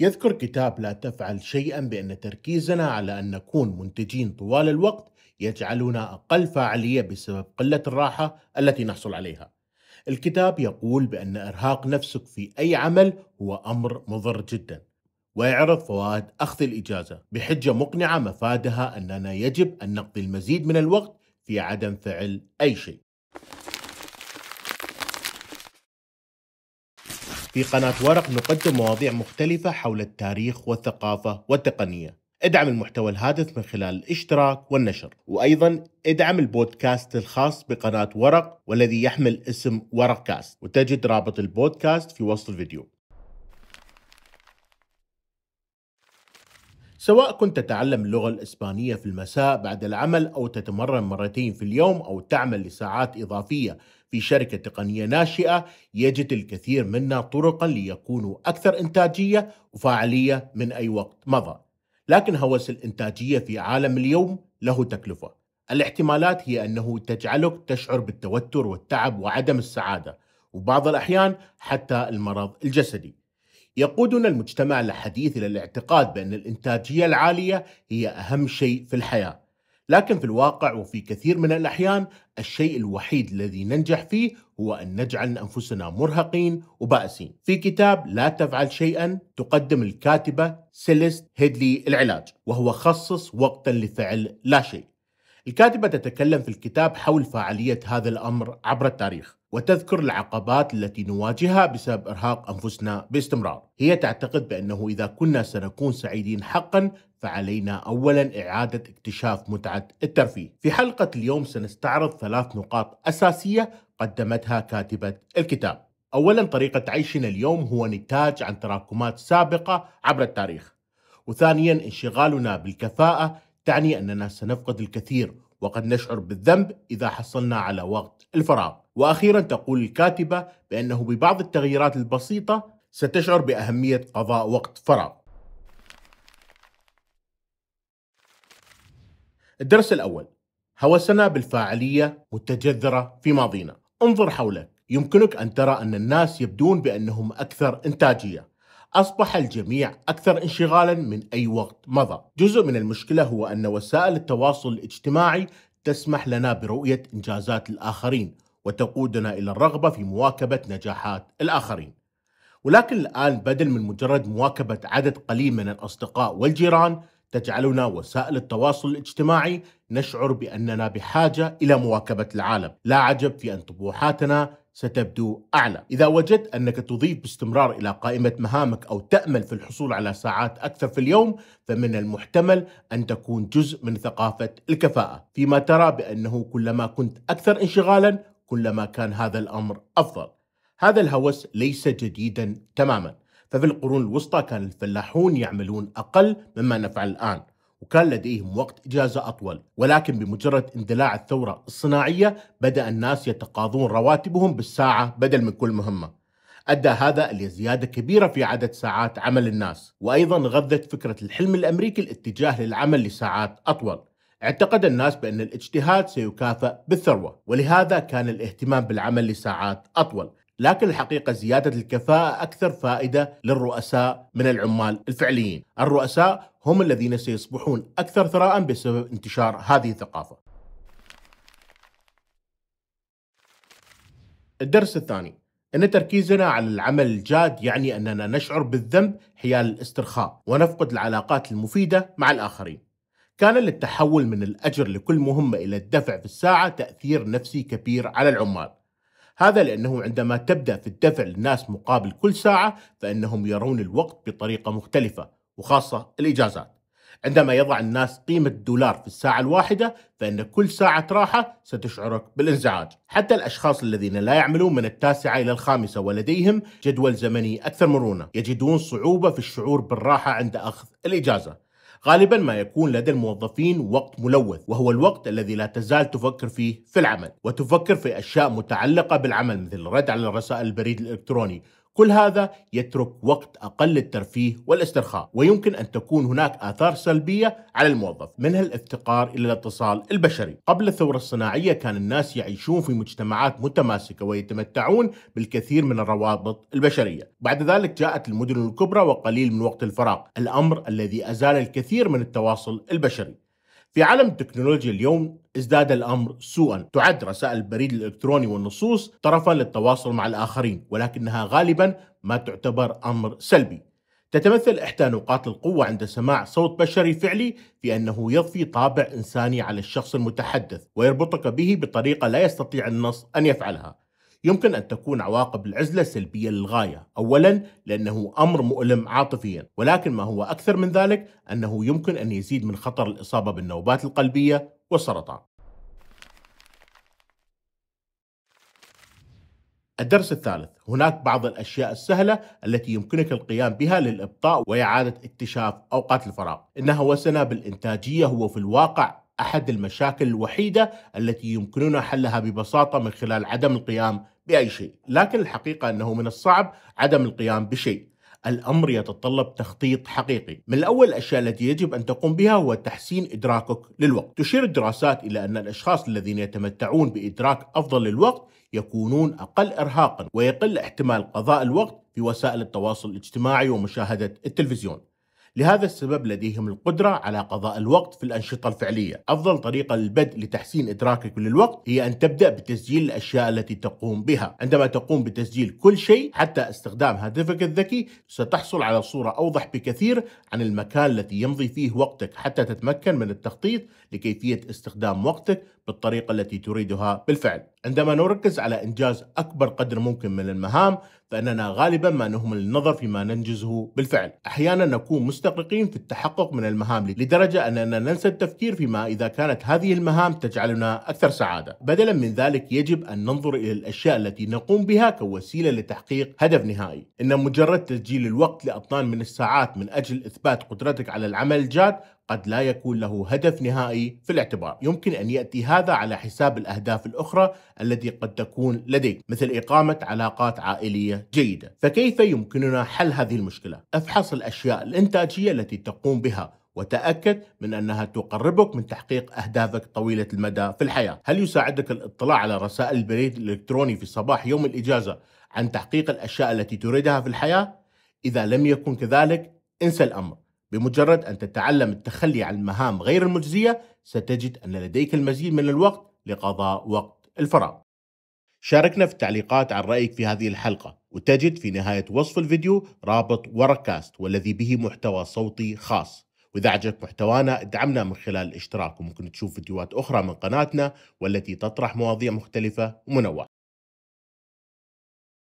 يذكر كتاب لا تفعل شيئا بأن تركيزنا على أن نكون منتجين طوال الوقت يجعلنا أقل فاعلية بسبب قلة الراحة التي نحصل عليها. الكتاب يقول بأن إرهاق نفسك في أي عمل هو أمر مضر جدا، ويعرض فوائد أخذ الإجازة بحجة مقنعة مفادها أننا يجب أن نقضي المزيد من الوقت في عدم فعل أي شيء. في قناة ورق نقدم مواضيع مختلفة حول التاريخ والثقافة والتقنية ادعم المحتوى الهادف من خلال الاشتراك والنشر وأيضا ادعم البودكاست الخاص بقناة ورق والذي يحمل اسم ورق كاست وتجد رابط البودكاست في وصف الفيديو سواء كنت تتعلم اللغة الإسبانية في المساء بعد العمل أو تتمرن مرتين في اليوم أو تعمل لساعات إضافية في شركة تقنية ناشئة يجد الكثير منا طرقا ليكونوا أكثر إنتاجية وفاعلية من أي وقت مضى لكن هوس الإنتاجية في عالم اليوم له تكلفة الاحتمالات هي أنه تجعلك تشعر بالتوتر والتعب وعدم السعادة وبعض الأحيان حتى المرض الجسدي يقودنا المجتمع الحديث إلى الاعتقاد بأن الإنتاجية العالية هي أهم شيء في الحياة لكن في الواقع وفي كثير من الأحيان الشيء الوحيد الذي ننجح فيه هو أن نجعل أنفسنا مرهقين وبائسين في كتاب لا تفعل شيئا تقدم الكاتبة سيليست هيدلي العلاج وهو خصص وقتا لفعل لا شيء الكاتبة تتكلم في الكتاب حول فاعلية هذا الأمر عبر التاريخ وتذكر العقبات التي نواجهها بسبب ارهاق انفسنا باستمرار. هي تعتقد بانه اذا كنا سنكون سعيدين حقا فعلينا اولا اعاده اكتشاف متعه الترفيه. في حلقه اليوم سنستعرض ثلاث نقاط اساسيه قدمتها كاتبه الكتاب. اولا طريقه عيشنا اليوم هو نتاج عن تراكمات سابقه عبر التاريخ. وثانيا انشغالنا بالكفاءه تعني اننا سنفقد الكثير وقد نشعر بالذنب اذا حصلنا على وقت الفراغ. وأخيرا تقول الكاتبة بأنه ببعض التغييرات البسيطة ستشعر بأهمية قضاء وقت فراغ الدرس الأول هوسنا بالفاعلية متجذرة في ماضينا انظر حولك يمكنك أن ترى أن الناس يبدون بأنهم أكثر إنتاجية أصبح الجميع أكثر انشغالا من أي وقت مضى جزء من المشكلة هو أن وسائل التواصل الاجتماعي تسمح لنا برؤية إنجازات الآخرين وتقودنا إلى الرغبة في مواكبة نجاحات الآخرين ولكن الآن بدل من مجرد مواكبة عدد قليل من الأصدقاء والجيران تجعلنا وسائل التواصل الاجتماعي نشعر بأننا بحاجة إلى مواكبة العالم لا عجب في أن طموحاتنا ستبدو أعلى إذا وجدت أنك تضيف باستمرار إلى قائمة مهامك أو تأمل في الحصول على ساعات أكثر في اليوم فمن المحتمل أن تكون جزء من ثقافة الكفاءة فيما ترى بأنه كلما كنت أكثر انشغالا كلما كان هذا الأمر أفضل هذا الهوس ليس جديدا تماما ففي القرون الوسطى كان الفلاحون يعملون أقل مما نفعل الآن وكان لديهم وقت إجازة أطول ولكن بمجرد اندلاع الثورة الصناعية بدأ الناس يتقاضون رواتبهم بالساعة بدل من كل مهمة أدى هذا إلى زيادة كبيرة في عدد ساعات عمل الناس وأيضا غذت فكرة الحلم الأمريكي الاتجاه للعمل لساعات أطول اعتقد الناس بأن الاجتهاد سيكافأ بالثروة ولهذا كان الاهتمام بالعمل لساعات أطول لكن الحقيقة زيادة الكفاءة أكثر فائدة للرؤساء من العمال الفعليين الرؤساء هم الذين سيصبحون أكثر ثراء بسبب انتشار هذه الثقافة الدرس الثاني أن تركيزنا على العمل الجاد يعني أننا نشعر بالذنب حيال الاسترخاء ونفقد العلاقات المفيدة مع الآخرين كان للتحول من الأجر لكل مهمة إلى الدفع في الساعة تأثير نفسي كبير على العمال هذا لأنه عندما تبدأ في الدفع للناس مقابل كل ساعة فإنهم يرون الوقت بطريقة مختلفة وخاصة الإجازات عندما يضع الناس قيمة الدولار في الساعة الواحدة فإن كل ساعة راحة ستشعرك بالانزعاج حتى الأشخاص الذين لا يعملون من التاسعة إلى الخامسة ولديهم جدول زمني أكثر مرونة يجدون صعوبة في الشعور بالراحة عند أخذ الإجازة غالبا ما يكون لدى الموظفين وقت ملوث وهو الوقت الذي لا تزال تفكر فيه في العمل وتفكر في أشياء متعلقة بالعمل مثل الرد على الرسائل البريد الإلكتروني كل هذا يترك وقت أقل للترفيه والاسترخاء ويمكن أن تكون هناك آثار سلبية على الموظف منها الافتقار إلى الاتصال البشري قبل الثورة الصناعية كان الناس يعيشون في مجتمعات متماسكة ويتمتعون بالكثير من الروابط البشرية بعد ذلك جاءت المدن الكبرى وقليل من وقت الفراغ الأمر الذي أزال الكثير من التواصل البشري في عالم التكنولوجيا اليوم ازداد الامر سوءا، تعد رسائل البريد الالكتروني والنصوص طرفا للتواصل مع الاخرين، ولكنها غالبا ما تعتبر امر سلبي. تتمثل احدى نقاط القوه عند سماع صوت بشري فعلي في انه يضفي طابع انساني على الشخص المتحدث ويربطك به بطريقه لا يستطيع النص ان يفعلها. يمكن أن تكون عواقب العزلة سلبية للغاية أولا لأنه أمر مؤلم عاطفيا ولكن ما هو أكثر من ذلك أنه يمكن أن يزيد من خطر الإصابة بالنوبات القلبية والسرطان الدرس الثالث هناك بعض الأشياء السهلة التي يمكنك القيام بها للإبطاء وإعادة اكتشاف أوقات الفراغ إن وسنة بالإنتاجية هو في الواقع أحد المشاكل الوحيدة التي يمكننا حلها ببساطة من خلال عدم القيام بأي شيء لكن الحقيقة أنه من الصعب عدم القيام بشيء الأمر يتطلب تخطيط حقيقي من الأول الأشياء التي يجب أن تقوم بها هو تحسين إدراكك للوقت تشير الدراسات إلى أن الأشخاص الذين يتمتعون بإدراك أفضل للوقت يكونون أقل إرهاقا ويقل احتمال قضاء الوقت في وسائل التواصل الاجتماعي ومشاهدة التلفزيون لهذا السبب لديهم القدرة على قضاء الوقت في الأنشطة الفعلية أفضل طريقة للبدء لتحسين إدراكك للوقت هي أن تبدأ بتسجيل الأشياء التي تقوم بها عندما تقوم بتسجيل كل شيء حتى استخدام هاتفك الذكي ستحصل على صورة أوضح بكثير عن المكان الذي يمضي فيه وقتك حتى تتمكن من التخطيط لكيفية استخدام وقتك بالطريقة التي تريدها بالفعل عندما نركز على إنجاز أكبر قدر ممكن من المهام فإننا غالبا ما نهمل النظر فيما ننجزه بالفعل أحيانا نكون مستقرقين في التحقق من المهام لدرجة أننا ننسى التفكير فيما إذا كانت هذه المهام تجعلنا أكثر سعادة بدلا من ذلك يجب أن ننظر إلى الأشياء التي نقوم بها كوسيلة لتحقيق هدف نهائي إن مجرد تسجيل الوقت لأطنان من الساعات من أجل إثبات قدرتك على العمل الجاد قد لا يكون له هدف نهائي في الاعتبار يمكن أن يأتي هذا على حساب الأهداف الأخرى التي قد تكون لديك مثل إقامة علاقات عائلية جيدة فكيف يمكننا حل هذه المشكلة؟ افحص الأشياء الإنتاجية التي تقوم بها وتأكد من أنها تقربك من تحقيق أهدافك طويلة المدى في الحياة هل يساعدك الاطلاع على رسائل البريد الإلكتروني في صباح يوم الإجازة عن تحقيق الأشياء التي تريدها في الحياة؟ إذا لم يكن كذلك انسى الأمر بمجرد أن تتعلم التخلي عن المهام غير المجزية ستجد أن لديك المزيد من الوقت لقضاء وقت الفراغ شاركنا في التعليقات عن رأيك في هذه الحلقة وتجد في نهاية وصف الفيديو رابط وركاست والذي به محتوى صوتي خاص وإذا عجبك محتوانا ادعمنا من خلال الاشتراك وممكن تشوف فيديوهات أخرى من قناتنا والتي تطرح مواضيع مختلفة ومنوعة